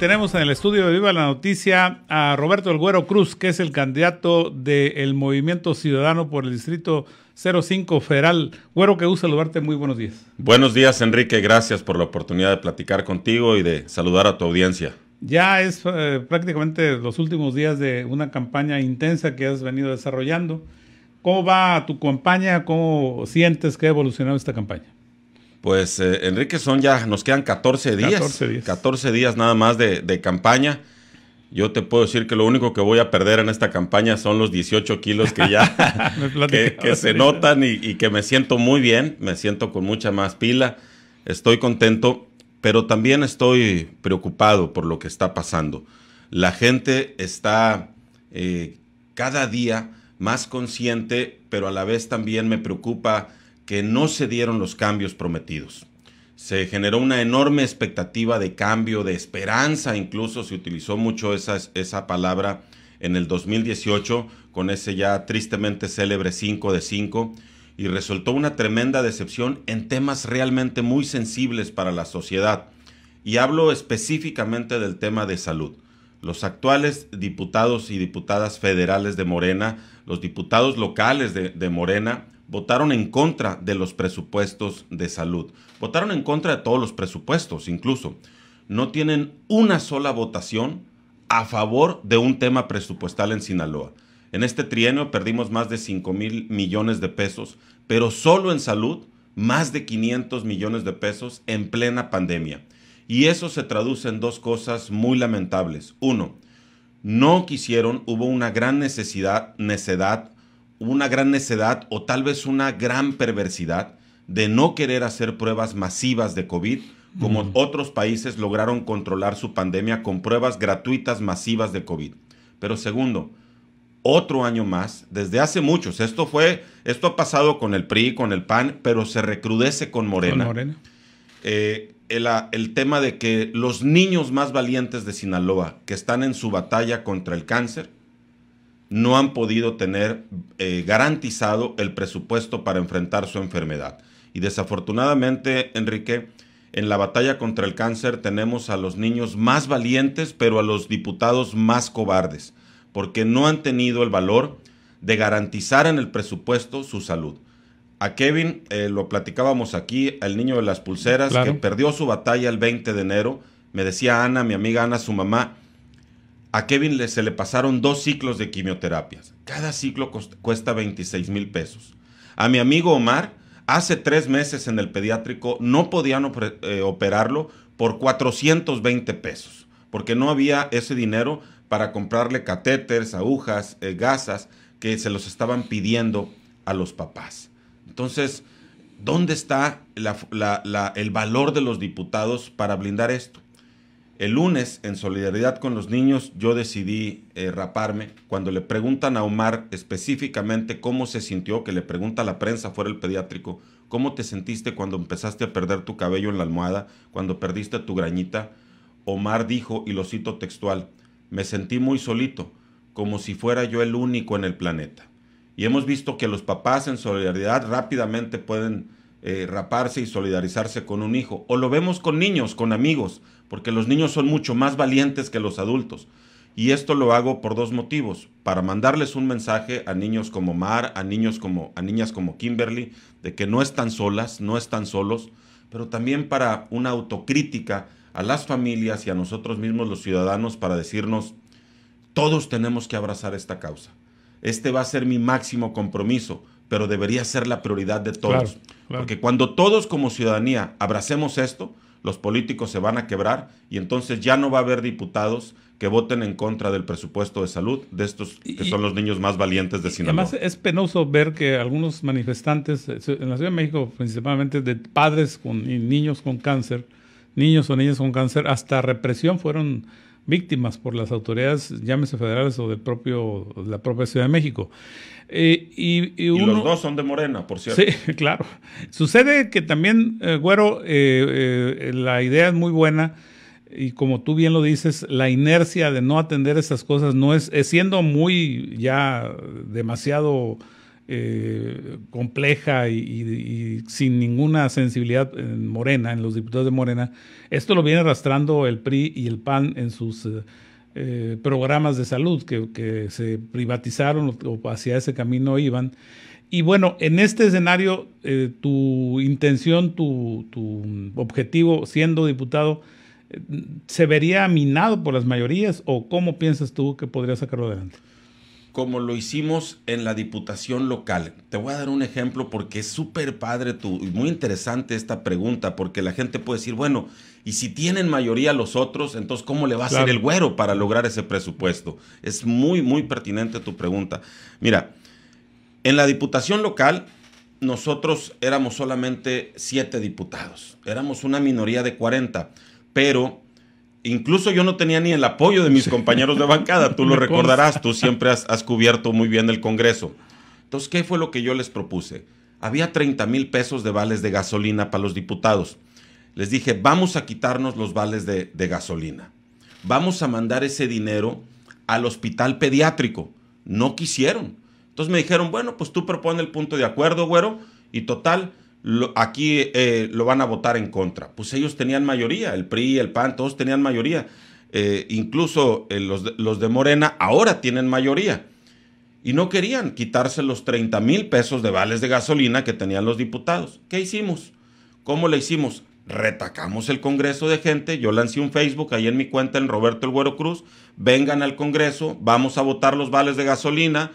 Tenemos en el estudio de Viva la Noticia a Roberto Elguero Güero Cruz, que es el candidato del Movimiento Ciudadano por el Distrito 05 Federal. Güero, que gusto saludarte. Muy buenos días. Buenos días, Enrique. Gracias por la oportunidad de platicar contigo y de saludar a tu audiencia. Ya es eh, prácticamente los últimos días de una campaña intensa que has venido desarrollando. ¿Cómo va tu campaña? ¿Cómo sientes que ha evolucionado esta campaña? Pues eh, Enrique, son ya, nos quedan 14 días. 14 días. nada más de, campaña. Yo te puedo decir que lo único que voy a perder en esta campaña son los 18 kilos que ya se notan y, que me siento muy bien, me siento con mucha más pila, estoy contento, pero también estoy preocupado por lo que está pasando. La gente está eh, cada día más consciente, pero a la vez también me preocupa que no se dieron los cambios prometidos. Se generó una enorme expectativa de cambio, de esperanza, incluso se utilizó mucho esa, esa palabra en el 2018 con ese ya tristemente célebre 5 de 5 y resultó una tremenda decepción en temas realmente muy sensibles para la sociedad. Y hablo específicamente del tema de salud. Los actuales diputados y diputadas federales de Morena, los diputados locales de Morena, votaron en contra de los presupuestos de salud. Votaron en contra de todos los presupuestos, incluso. No tienen una sola votación a favor de un tema presupuestal en Sinaloa. En este trienio perdimos más de 5 mil millones de pesos, pero solo en salud más de 500 millones de pesos en plena pandemia. Y eso se traduce en dos cosas muy lamentables. Uno, no quisieron, hubo una gran necesidad, necedad una gran necedad o tal vez una gran perversidad de no querer hacer pruebas masivas de COVID, como mm. otros países lograron controlar su pandemia con pruebas gratuitas masivas de COVID. Pero segundo, otro año más, desde hace muchos, esto fue, esto ha pasado con el PRI, con el PAN, pero se recrudece con Morena. Eh, el tema de que los niños más valientes de Sinaloa, que están en su batalla contra el cáncer, no han podido tener eh, garantizado el presupuesto para enfrentar su enfermedad. Y desafortunadamente, Enrique, en la batalla contra el cáncer tenemos a los niños más valientes, pero a los diputados más cobardes, porque no han tenido el valor de garantizar en el presupuesto su salud. A Kevin eh, lo platicábamos aquí, el niño de las pulseras, que perdió su batalla el 20 de enero. Me decía Ana, mi amiga Ana, su mamá, a Kevin le, se le pasaron dos ciclos de quimioterapias. Cada ciclo cuesta 26 mil pesos. A mi amigo Omar, hace tres meses en el pediátrico no podían eh, operarlo por 420 pesos, porque no había ese dinero para comprarle catéteres, agujas, eh, gasas que se los estaban pidiendo a los papás. Entonces, ¿dónde está el valor de los diputados para blindar esto? El lunes, en solidaridad con los niños, yo decidí eh, raparme. Cuando le preguntan a Omar específicamente cómo se sintió, que le pregunta a la prensa fuera el pediátrico, ¿cómo te sentiste cuando empezaste a perder tu cabello en la almohada, cuando perdiste tu grañita? Omar dijo, y lo cito textual, me sentí muy solito, como si fuera yo el único en el planeta. Y hemos visto que los papás en solidaridad rápidamente pueden eh, raparse y solidarizarse con un hijo. O lo vemos con niños, con amigos porque los niños son mucho más valientes que los adultos. Y esto lo hago por dos motivos, para mandarles un mensaje a niños como Mar, a niños como a niñas como Kimberly de que no están solas, no están solos, pero también para una autocrítica a las familias y a nosotros mismos los ciudadanos para decirnos todos tenemos que abrazar esta causa. Este va a ser mi máximo compromiso, pero debería ser la prioridad de todos. Porque cuando todos como ciudadanía abracemos esto, los políticos se van a quebrar y entonces ya no va a haber diputados que voten en contra del presupuesto de salud de estos que son los niños más valientes de Sinaloa. Además es penoso ver que algunos manifestantes eh, en la Ciudad de México, principalmente de padres con y niños con cáncer, niños o niñas con cáncer, hasta represión fueron víctimas por las autoridades, llámese federales o del propio, la propia Ciudad de México. Eh, y, los dos son de Morena, por cierto. Sí, claro. Sucede que también, eh, Güero, eh, la idea es muy buena y como tú bien lo dices, la inercia de no atender esas cosas no es siendo muy ya demasiado eh, compleja y, sin ninguna sensibilidad en Morena, en los diputados de Morena. Esto lo viene arrastrando el PRI y el PAN en sus eh, eh, programas de salud que, se privatizaron o hacia ese camino iban. Y bueno, en este escenario, tu intención, tu, tu objetivo siendo diputado, ¿se vería minado por las mayorías o cómo piensas tú que podría sacarlo adelante? como lo hicimos en la Diputación local. Te voy a dar un ejemplo porque es súper padre tu, muy interesante esta pregunta, porque la gente puede decir, bueno, y si tienen mayoría los otros, entonces ¿cómo le va a hacer el güero para lograr ese presupuesto? Es muy, muy pertinente tu pregunta. Mira, en la Diputación local nosotros éramos solamente siete diputados, éramos una minoría de 40, pero incluso yo no tenía ni el apoyo de mis compañeros de bancada, tú lo recordarás, tú siempre has, cubierto muy bien el Congreso. Entonces, ¿qué fue lo que yo les propuse? Había 30 mil pesos de vales de gasolina para los diputados. Les dije, vamos a quitarnos los vales de, de gasolina. Vamos a mandar ese dinero al hospital pediátrico. No quisieron. Entonces me dijeron, bueno, pues tú propone el punto de acuerdo, güero, y total, aquí eh, lo van a votar en contra. Pues ellos tenían mayoría, el PRI, el PAN, todos tenían mayoría. Eh, incluso eh, los, de, los, de, Morena ahora tienen mayoría. Y no querían quitarse los 30 mil pesos de vales de gasolina que tenían los diputados. ¿Qué hicimos? ¿Cómo le hicimos? Retacamos el Congreso de gente. Yo lancé un Facebook ahí en mi cuenta en Roberto El Güero Cruz. Vengan al Congreso, vamos a votar los vales de gasolina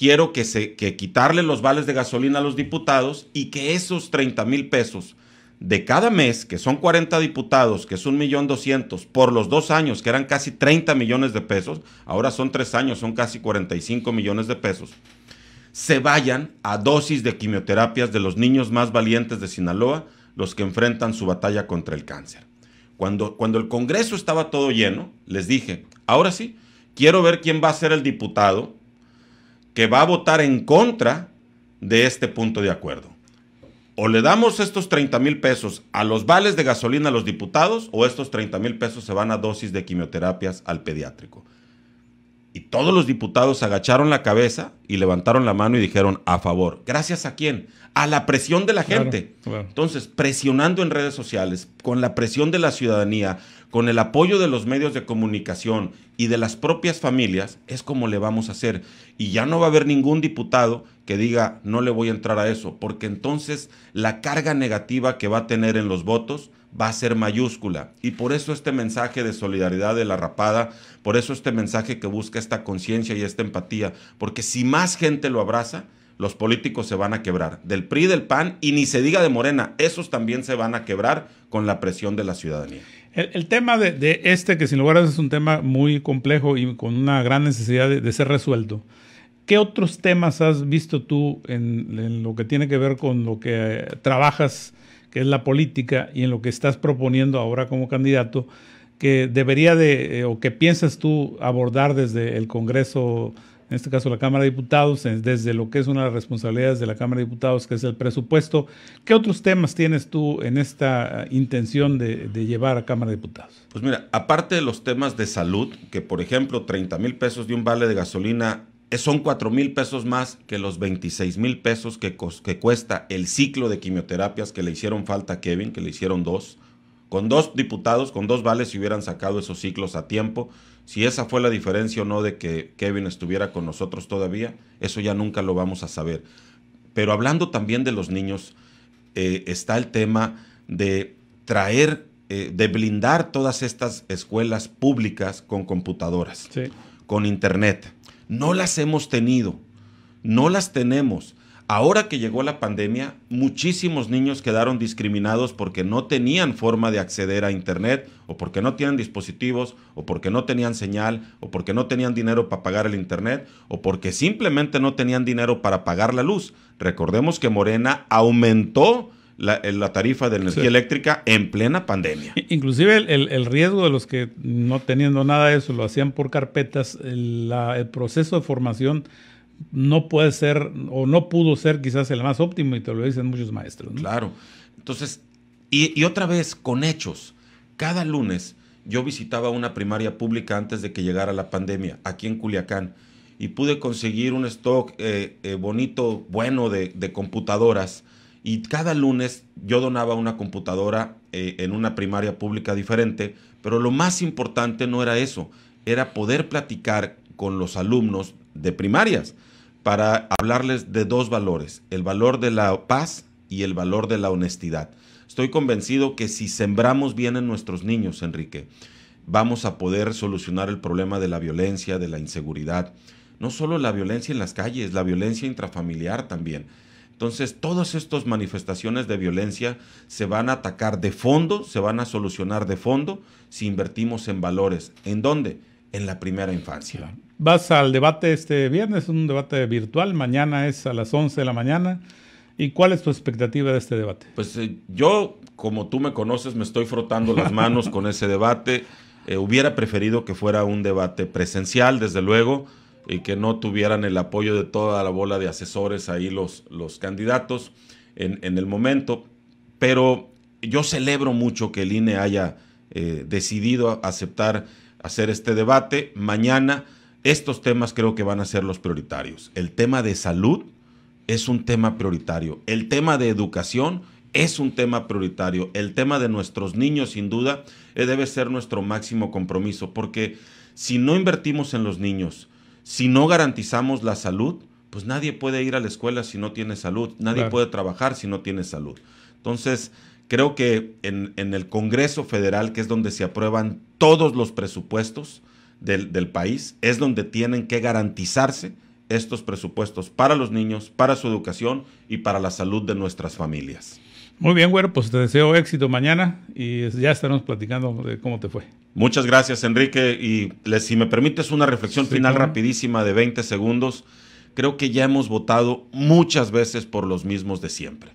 quiero que, se, quitarle los vales de gasolina a los diputados y que esos 30 mil pesos de cada mes, que son 40 diputados, que es un millón doscientos, por los dos años, que eran casi 30 millones de pesos, ahora son tres años, son casi 45 millones de pesos, se vayan a dosis de quimioterapias de los niños más valientes de Sinaloa, los que enfrentan su batalla contra el cáncer. Cuando, cuando el Congreso estaba todo lleno, les dije, ahora sí, quiero ver quién va a ser el diputado que va a votar en contra de este punto de acuerdo. O le damos estos 30 mil pesos a los vales de gasolina a los diputados o estos 30 mil pesos se van a dosis de quimioterapias al pediátrico. Y todos los diputados agacharon la cabeza y levantaron la mano y dijeron a favor. ¿Gracias a quién? A la presión de la gente. Entonces, presionando en redes sociales, con la presión de la ciudadanía, con el apoyo de los medios de comunicación y de las propias familias, es como le vamos a hacer. Y ya no va a haber ningún diputado que diga no le voy a entrar a eso, porque entonces la carga negativa que va a tener en los votos va a ser mayúscula. Y por eso este mensaje de solidaridad de la rapada, por eso este mensaje que busca esta conciencia y esta empatía, porque si más gente lo abraza, los políticos se van a quebrar. Del PRI, del PAN y ni se diga de Morena, esos también se van a quebrar con la presión de la ciudadanía. El, tema de, este, que sin lugar a dudas es un tema muy complejo y con una gran necesidad de, ser resuelto. ¿Qué otros temas has visto tú en, en, lo que tiene que ver con lo que trabajas que es la política, y en lo que estás proponiendo ahora como candidato, que debería de, eh, o que piensas tú abordar desde el Congreso, en este caso la Cámara de Diputados, desde lo que es una de las responsabilidades de la Cámara de Diputados, que es el presupuesto. ¿Qué otros temas tienes tú en esta eh, intención de, de llevar a Cámara de Diputados? Pues mira, aparte de los temas de salud, que por ejemplo 30 mil pesos de un vale de gasolina son 4 mil pesos más que los 26 mil pesos que, cuesta el ciclo de quimioterapias que le hicieron falta a Kevin, que le hicieron dos. Con dos diputados, con dos vales, si hubieran sacado esos ciclos a tiempo, si esa fue la diferencia o no de que Kevin estuviera con nosotros todavía, eso ya nunca lo vamos a saber. Pero hablando también de los niños, eh, está el tema de traer, eh, de blindar todas estas escuelas públicas con computadoras, con internet no las hemos tenido, no las tenemos. Ahora que llegó la pandemia, muchísimos niños quedaron discriminados porque no tenían forma de acceder a Internet, o porque no tenían dispositivos, o porque no tenían señal, o porque no tenían dinero para pagar el Internet, o porque simplemente no tenían dinero para pagar la luz. Recordemos que Morena aumentó eh, la, tarifa de energía eléctrica en plena pandemia. Inclusive el, riesgo de los que no teniendo nada de eso lo hacían por carpetas, el, proceso de formación no puede ser o no pudo ser quizás el más óptimo y te lo dicen muchos maestros. Claro. Entonces, y, otra vez, con hechos, cada lunes yo visitaba una primaria pública antes de que llegara la pandemia, aquí en Culiacán, y pude conseguir un stock eh, eh, bonito, bueno de, de computadoras y cada lunes yo donaba una computadora eh, en una primaria pública diferente, pero lo más importante no era eso, era poder platicar con los alumnos de primarias para hablarles de dos valores, el valor de la paz y el valor de la honestidad. Estoy convencido que si sembramos bien en nuestros niños, Enrique, vamos a poder solucionar el problema de la violencia, de la inseguridad. No solo la violencia en las calles, la violencia intrafamiliar también. Entonces, todas estas manifestaciones de violencia se van a atacar de fondo, se van a solucionar de fondo si invertimos en valores. ¿En dónde? En la primera infancia. Vas al debate este viernes, un debate virtual, mañana es a las 11 de la mañana. ¿Y cuál es tu expectativa de este debate? Pues eh, yo, como tú me conoces, me estoy frotando las manos con ese debate. Eh, hubiera preferido que fuera un debate presencial, desde luego y que no tuvieran el apoyo de toda la bola de asesores ahí los, los candidatos en, el momento. Pero yo celebro mucho que el INE haya eh, decidido aceptar hacer este debate. Mañana estos temas creo que van a ser los prioritarios. El tema de salud es un tema prioritario. El tema de educación es un tema prioritario. El tema de nuestros niños, sin duda, eh, debe ser nuestro máximo compromiso, porque si no invertimos en los niños, si no garantizamos la salud, pues nadie puede ir a la escuela si no tiene salud, nadie puede trabajar si no tiene salud. Entonces, creo que en, el Congreso Federal, que es donde se aprueban todos los presupuestos del país, es donde tienen que garantizarse estos presupuestos para los niños, para su educación y para la salud de nuestras familias. Muy bien, bueno pues te deseo éxito mañana y ya estaremos platicando de cómo te fue. Muchas gracias, Enrique. Y si me permites una reflexión final rapidísima de 20 segundos, creo que ya hemos votado muchas veces por los mismos de siempre.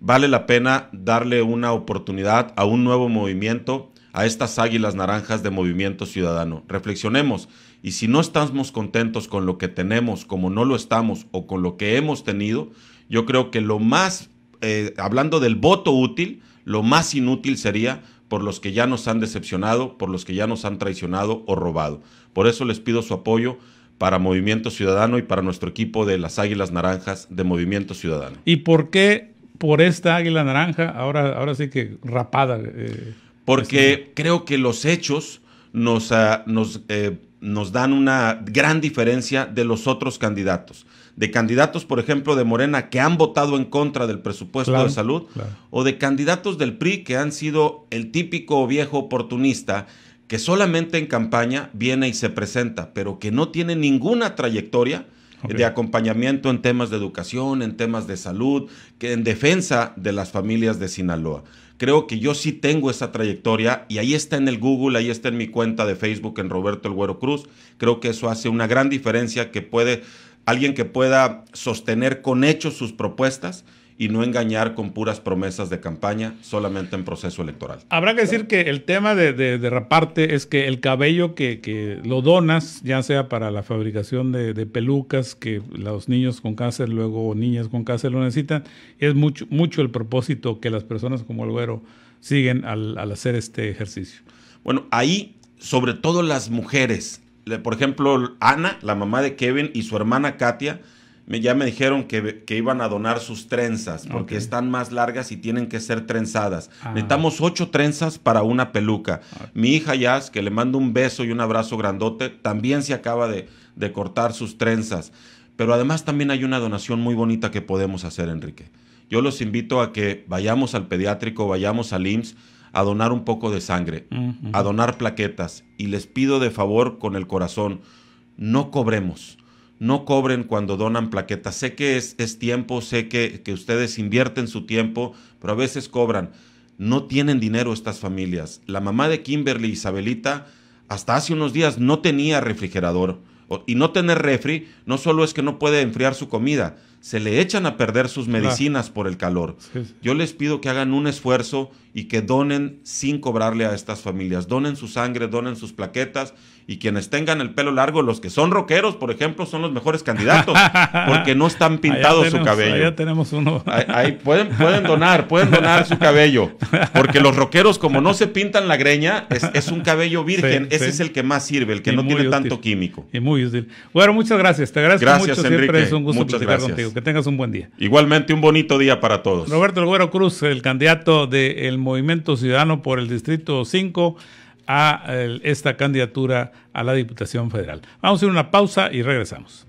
Vale la pena darle una oportunidad a un nuevo movimiento, a estas águilas naranjas de movimiento ciudadano. Reflexionemos y si no estamos contentos con lo que tenemos, como no lo estamos o con lo que hemos tenido, yo creo que lo más eh, hablando del voto útil, lo más inútil sería por los que ya nos han decepcionado, por los que ya nos han traicionado o robado. Por eso les pido su apoyo para Movimiento Ciudadano y para nuestro equipo de las Águilas Naranjas de Movimiento Ciudadano. ¿Y por qué por esta Águila Naranja? Ahora, ahora sí que rapada. Eh, Porque creo que los hechos nos, ah, nos, eh, nos dan una gran diferencia de los otros candidatos de candidatos, por ejemplo, de Morena que han votado en contra del presupuesto de salud, o de candidatos del PRI que han sido el típico viejo oportunista que solamente en campaña viene y se presenta, pero que no tiene ninguna trayectoria de acompañamiento en temas de educación, en temas de salud, que en defensa de las familias de Sinaloa. Creo que yo sí tengo esa trayectoria y ahí está en el Google, ahí está en mi cuenta de Facebook en Roberto El Güero Cruz. Creo que eso hace una gran diferencia que puede alguien que pueda sostener con hechos sus propuestas y no engañar con puras promesas de campaña solamente en proceso electoral. Habrá que decir que el tema de, raparte es que el cabello que, lo donas, ya sea para la fabricación de, pelucas que los niños con cáncer, luego niñas con cáncer lo necesitan, es mucho, mucho el propósito que las personas como el güero siguen al, al hacer este ejercicio. Bueno, ahí, sobre todo las mujeres, por ejemplo, Ana, la mamá de Kevin, y su hermana Katia, me, ya me dijeron que, iban a donar sus trenzas, porque están más largas y tienen que ser trenzadas. Ah. Necesitamos ocho trenzas para una peluca. Mi hija Yas, que le mando un beso y un abrazo grandote, también se acaba de, de cortar sus trenzas. Pero además también hay una donación muy bonita que podemos hacer, Enrique. Yo los invito a que vayamos al pediátrico, vayamos al IMSS, a donar un poco de sangre, a donar plaquetas y les pido de favor con el corazón, no cobremos. No cobren cuando donan plaquetas. Sé que es, tiempo, sé que, que ustedes invierten su tiempo, pero a veces cobran. No tienen dinero estas familias. La mamá de Kimberly, Isabelita, hasta hace unos días no tenía refrigerador. Y no tener refri no solo es que no puede enfriar su comida, se le echan a perder sus medicinas por el calor. Yo les pido que hagan un esfuerzo y que donen sin cobrarle a estas familias. Donen su sangre, donen sus plaquetas y quienes tengan el pelo largo, los que son rockeros, por ejemplo, son los mejores candidatos, porque no están pintados su cabello. Ya tenemos uno. Ahí, pueden, donar, pueden donar su cabello, porque los rockeros, como no se pintan la greña, es, un cabello virgen, ese es el que más sirve, el que no tiene tanto químico. Y muy útil. Bueno, muchas gracias, te agradezco gracias, mucho, Enrique. siempre es un gusto muchas contigo, que tengas un buen día. Igualmente, un bonito día para todos. Roberto El Cruz, el candidato del Movimiento Ciudadano por el Distrito 5 a esta candidatura a la Diputación Federal. Vamos a ir una pausa y regresamos.